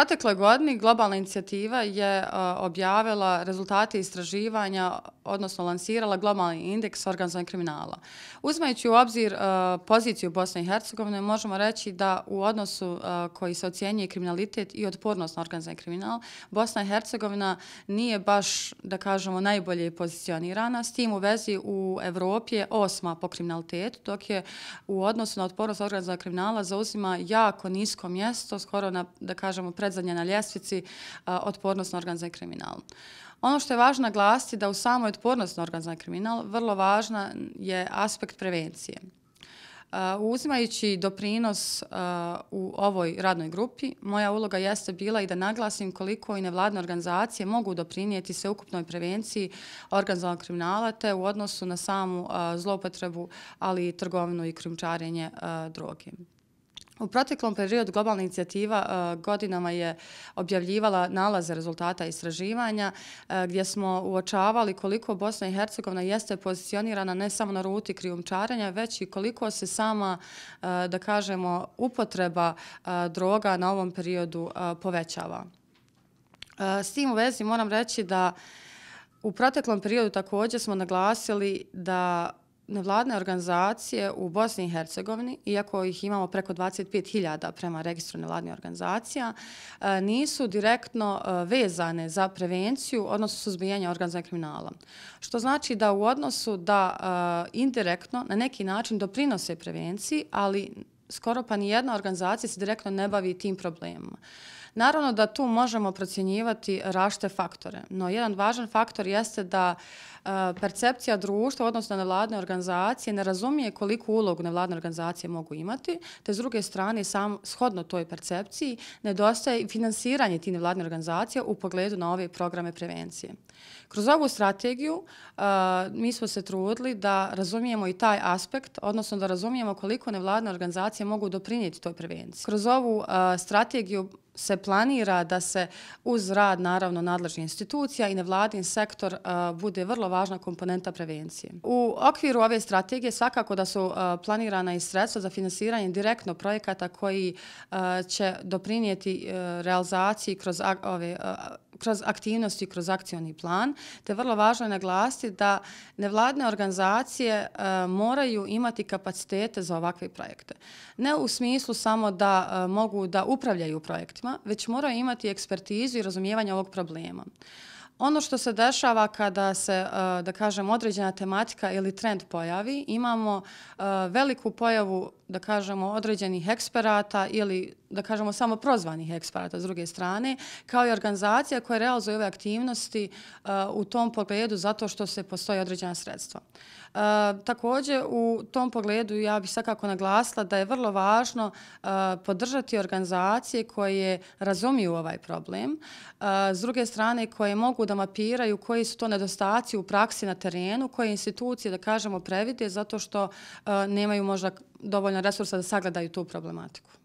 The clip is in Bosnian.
protekle godine globalna inicijativa je e, objavila rezultate istraživanja, odnosno lansirala globalni indeks organizovanog kriminala. Uzmajući u obzir e, poziciju Bosne i Hercegovine, možemo reći da u odnosu e, koji se ocjenjuje kriminalitet i otpornost na organizovani kriminal, Bosna i Hercegovina nije baš, da kažemo, najbolje pozicionirana. S tim u vezi u Evropi je osma po kriminalitetu, dok je u odnosu na otpornost organizovanog kriminala zauzima jako nisko mjesto, skoro na, da kažemo, pred sredzanje na ljestvici otpornost na organizan kriminal. Ono što je važno naglasiti da u samoj otpornosti na organizan kriminal vrlo važna je aspekt prevencije. Uzimajući doprinos u ovoj radnoj grupi, moja uloga jeste bila i da naglasim koliko i nevladne organizacije mogu doprinijeti se ukupnoj prevenciji organizovanog kriminala te u odnosu na samu zlopotrebu, ali i trgovinu i krimčarenje droge. U proteklom periodu globalna inicijativa e, godinama je objavljivala nalaze rezultata istraživanja e, gdje smo uočavali koliko Bosna i Hercegovina jeste pozicionirana ne samo na ruti krijumčarenja, već i koliko se sama, e, da kažemo, upotreba droga na ovom periodu povećava. S tim u vezi moram reći da u proteklom periodu također smo naglasili da nevladne organizacije u Bosni i Hercegovini, iako ih imamo preko 25.000 prema registru nevladnih organizacija, e, nisu direktno e, vezane za prevenciju, odnosno suzbijenje organizacije kriminala. Što znači da u odnosu da e, indirektno, na neki način, doprinose prevenciji, ali skoro pa ni jedna organizacija se direktno ne bavi tim problemom. Naravno da tu možemo procjenjivati rašte faktore, no jedan važan faktor jeste da e, percepcija društva, odnosno nevladne organizacije, ne razumije koliku ulogu nevladne organizacije mogu imati, te s druge strane, sam shodno toj percepciji, nedostaje i finansiranje tih nevladne organizacije u pogledu na ove programe prevencije. Kroz ovu strategiju e, mi smo se trudili da razumijemo i taj aspekt, odnosno da razumijemo koliko nevladne organizacije organizacije mogu doprinijeti toj prevenciji. Kroz ovu strategiju se planira da se uz rad naravno nadležnih institucija i nevladin sektor bude vrlo važna komponenta prevencije. U okviru ove strategije svakako da su planirana i sredstva za finansiranje direktno projekata koji će doprinijeti e, realizaciji kroz ove a, kroz aktivnosti, kroz akcioni plan, te vrlo važno je naglasiti da nevladne organizacije moraju imati kapacitete za ovakve projekte. Ne u smislu samo da mogu da upravljaju projektima, već moraju imati ekspertizu i razumijevanje ovog problema. Ono što se dešava kada se, e, da kažem, određena tematika ili trend pojavi, imamo e, veliku pojavu, da kažemo, određenih eksperata ili, da kažemo, samo prozvanih eksperata s druge strane, kao i organizacija koja realizuje ove aktivnosti e, u tom pogledu zato što se postoji određena sredstva. Također, u tom pogledu ja bih svakako naglasila da je vrlo važno podržati organizacije koje razumiju ovaj problem, s druge strane koje mogu da mapiraju koji su to nedostaci u praksi na terenu, koje institucije, da kažemo, previde zato što eh, nemaju možda dovoljno resursa da sagledaju tu problematiku.